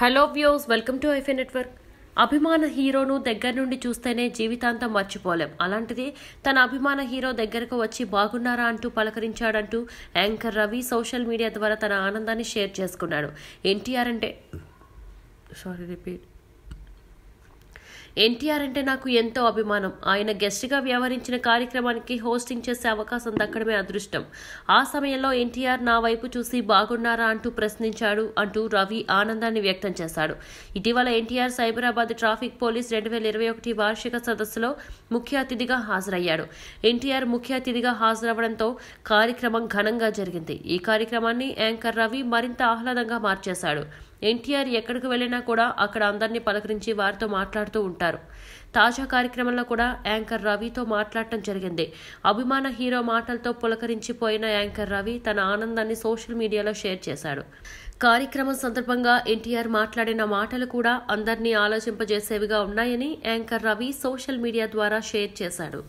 hello views welcome to ఐఫే network అభిమాన హీరోను దగ్గర నుండి చూస్తేనే జీవితాంతం మర్చిపోలేం అలాంటిది తన అభిమాన హీరో దగ్గరకు వచ్చి బాగున్నారా అంటూ పలకరించాడంటూ యాంకర్ రవి సోషల్ మీడియా ద్వారా తన ఆనందాన్ని షేర్ చేసుకున్నాడు ఎన్టీఆర్ అంటే సారీ రిపీట్ ఎన్టీఆర్ అంటే నాకు ఎంతో అభిమానం ఆయన గెస్ట్గా వ్యవహరించిన కార్యక్రమానికి హోస్టింగ్ చేసే అవకాశం దక్కడమే అదృష్టం ఆ సమయంలో ఎన్టీఆర్ నా వైపు చూసి బాగున్నారా అంటూ ప్రశ్నించాడు అంటూ రవి ఆనందాన్ని వ్యక్తం చేశాడు ఇటీవల ఎన్టీఆర్ సైబరాబాద్ ట్రాఫిక్ పోలీస్ రెండు వేల ఇరవై ఒకటి వార్షిక సదస్సులో ముఖ్య అతిథిగా హాజరయ్యాడు ఎన్టీఆర్ ముఖ్య అతిథిగా హాజరవడంతో కార్యక్రమం ఘనంగా జరిగింది ఈ కార్యక్రమాన్ని యాంకర్ రవి మరింత ఆహ్లాదంగా మార్చేశాడు ఎన్టీఆర్ ఎక్కడికి వెళ్ళినా కూడా అక్కడ అందరినీ పలకరించి వారితో మాట్లాడుతూ ఉంటారు తాజా కార్యక్రమంలో కూడా యాంకర్ రవితో మాట్లాడటం జరిగింది అభిమాన హీరో మాటలతో పులకరించిపోయిన యాంకర్ రవి తన ఆనందాన్ని సోషల్ మీడియాలో షేర్ చేశాడు కార్యక్రమం సందర్భంగా ఎన్టీఆర్ మాట్లాడిన మాటలు కూడా అందరినీ ఆలోచింపజేసేవిగా ఉన్నాయని యాంకర్ రవి సోషల్ మీడియా ద్వారా షేర్ చేశాడు